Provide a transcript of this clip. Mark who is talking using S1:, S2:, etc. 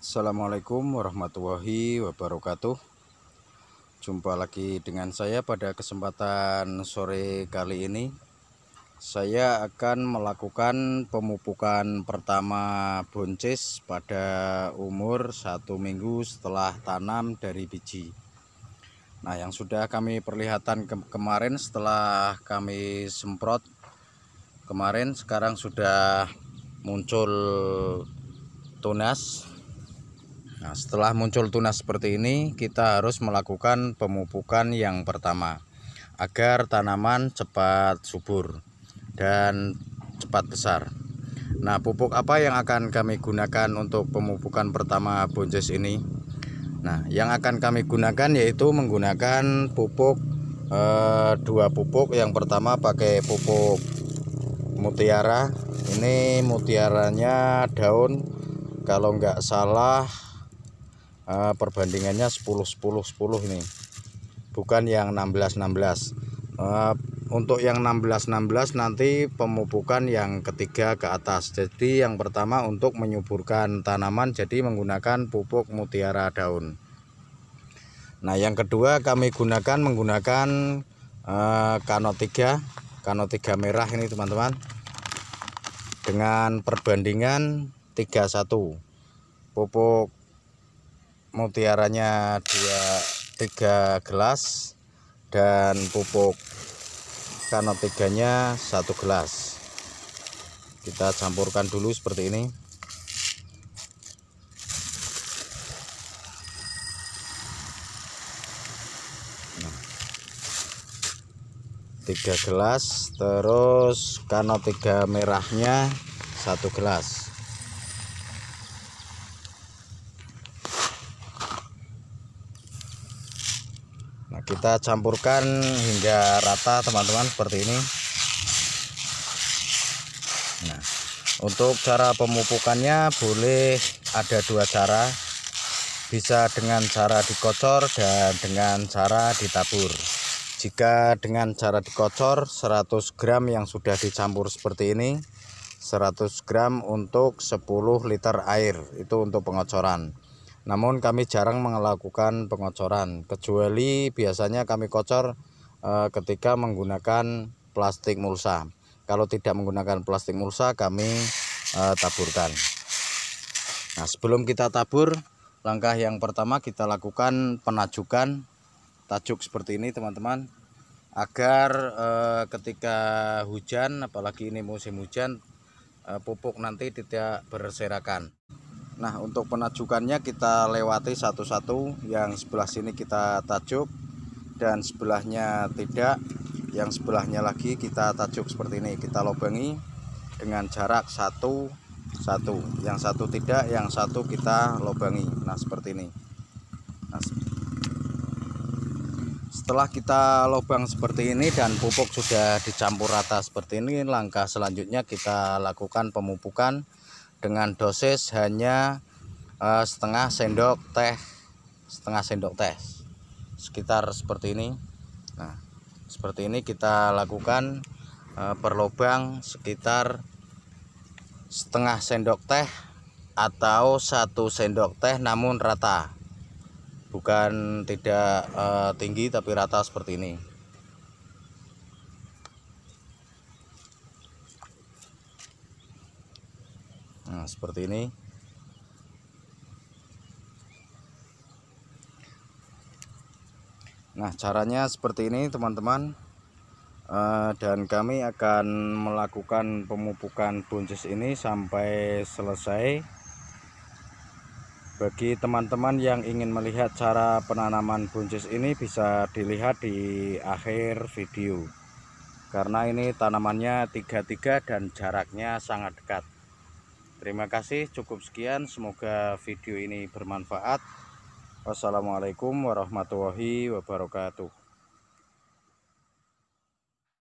S1: Assalamualaikum warahmatullahi wabarakatuh Jumpa lagi dengan saya pada kesempatan sore kali ini Saya akan melakukan pemupukan pertama boncis pada umur satu minggu setelah tanam dari biji Nah yang sudah kami perlihatkan ke kemarin setelah kami semprot Kemarin sekarang sudah muncul tunas Nah, setelah muncul tunas seperti ini, kita harus melakukan pemupukan yang pertama agar tanaman cepat subur dan cepat besar. Nah, pupuk apa yang akan kami gunakan untuk pemupukan pertama bonjes ini? Nah, yang akan kami gunakan yaitu menggunakan pupuk eh, dua pupuk. Yang pertama pakai pupuk mutiara. Ini mutiaranya daun kalau nggak salah uh, perbandingannya 10 10 10 nih bukan yang 16 16 uh, untuk yang 16 16 nanti pemupukan yang ketiga ke atas jadi yang pertama untuk menyuburkan tanaman jadi menggunakan pupuk mutiara daun nah yang kedua kami gunakan menggunakan uh, ah, kano 3 kano 3 merah ini teman-teman dengan perbandingan 31 pupuk mutiaranya dua tiga gelas dan pupuk kanotiganya satu gelas kita campurkan dulu seperti ini nah. tiga gelas terus kanotiga merahnya satu gelas kita campurkan hingga rata teman-teman seperti ini nah untuk cara pemupukannya boleh ada dua cara bisa dengan cara dikocor dan dengan cara ditabur jika dengan cara dikocor 100 gram yang sudah dicampur seperti ini 100 gram untuk 10 liter air itu untuk pengocoran namun kami jarang melakukan pengocoran, kecuali biasanya kami kocor eh, ketika menggunakan plastik mulsa. Kalau tidak menggunakan plastik mulsa, kami eh, taburkan. Nah, sebelum kita tabur, langkah yang pertama kita lakukan penajukan tajuk seperti ini, teman-teman agar eh, ketika hujan apalagi ini musim hujan eh, pupuk nanti tidak berserakan Nah untuk penajukannya kita lewati satu-satu yang sebelah sini kita tajuk dan sebelahnya tidak yang sebelahnya lagi kita tajuk seperti ini kita lubangi dengan jarak satu satu yang satu tidak yang satu kita lubangi nah seperti ini nah, setelah kita lubang seperti ini dan pupuk sudah dicampur rata seperti ini langkah selanjutnya kita lakukan pemupukan dengan dosis hanya uh, setengah sendok teh setengah sendok teh sekitar seperti ini nah seperti ini kita lakukan uh, per lubang sekitar setengah sendok teh atau satu sendok teh namun rata bukan tidak uh, tinggi tapi rata seperti ini nah seperti ini nah caranya seperti ini teman-teman eh, dan kami akan melakukan pemupukan buncis ini sampai selesai bagi teman-teman yang ingin melihat cara penanaman buncis ini bisa dilihat di akhir video karena ini tanamannya tiga-tiga dan jaraknya sangat dekat Terima kasih, cukup sekian. Semoga video ini bermanfaat. Wassalamualaikum warahmatullahi wabarakatuh.